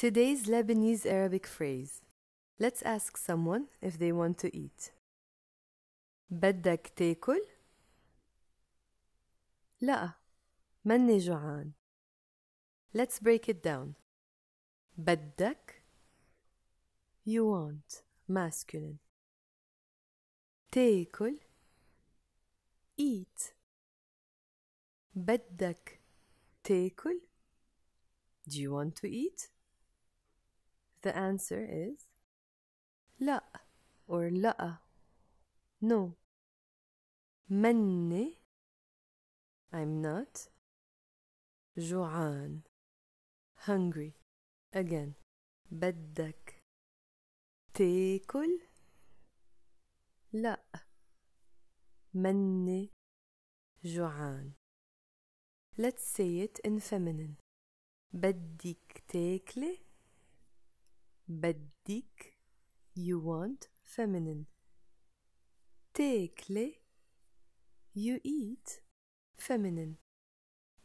Today's Lebanese Arabic phrase. Let's ask someone if they want to eat. بدك تاكل؟ لا، مني جوعان. Let's break it down. بدك You want masculine. تاكل eat. بدك تاكل Do you want to eat? The answer is لا or لا no مني I'm not جوعان hungry again بدك تاكل لا مني جوعان Let's say it in feminine بدك تاكلي بديك you want feminine تاكلي you eat feminine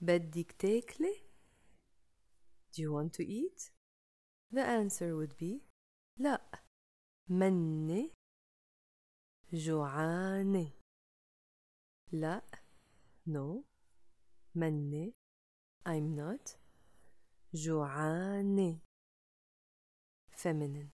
بدك تاكلي do you want to eat the answer would be لا مني جوعانة لا no مني I'm not جوعانة feminine